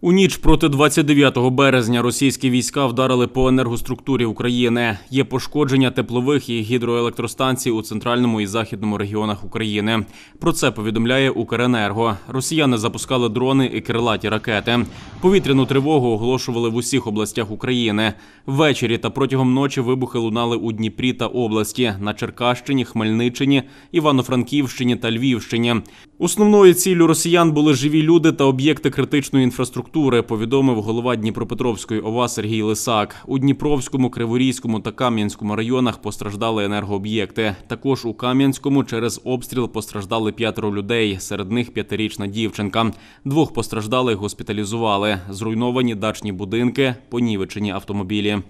У ніч проти 29 березня російські війська вдарили по енергоструктурі України. Є пошкодження теплових і гідроелектростанцій у центральному і західному регіонах України. Про це повідомляє Укренерго. Росіяни запускали дрони і крилаті ракети. Повітряну тривогу оголошували в усіх областях України. Ввечері та протягом ночі вибухи лунали у Дніпрі та області на Черкащині, Хмельниччині, Івано-Франківщині та Львівщині. Основною ціллю росіян були живі люди та об'єкти критичної інфраструктури, повідомив голова Дніпропетровської ОВА Сергій Лисак. У Дніпровському, Криворізькому та Кам'янському районах постраждали енергооб'єкти. Також у Кам'янському через обстріл постраждали п'ятеро людей. Серед них п'ятирічна дівчинка. Двох постраждалих госпіталізували. Зруйновані дачні будинки, понівечені автомобілі.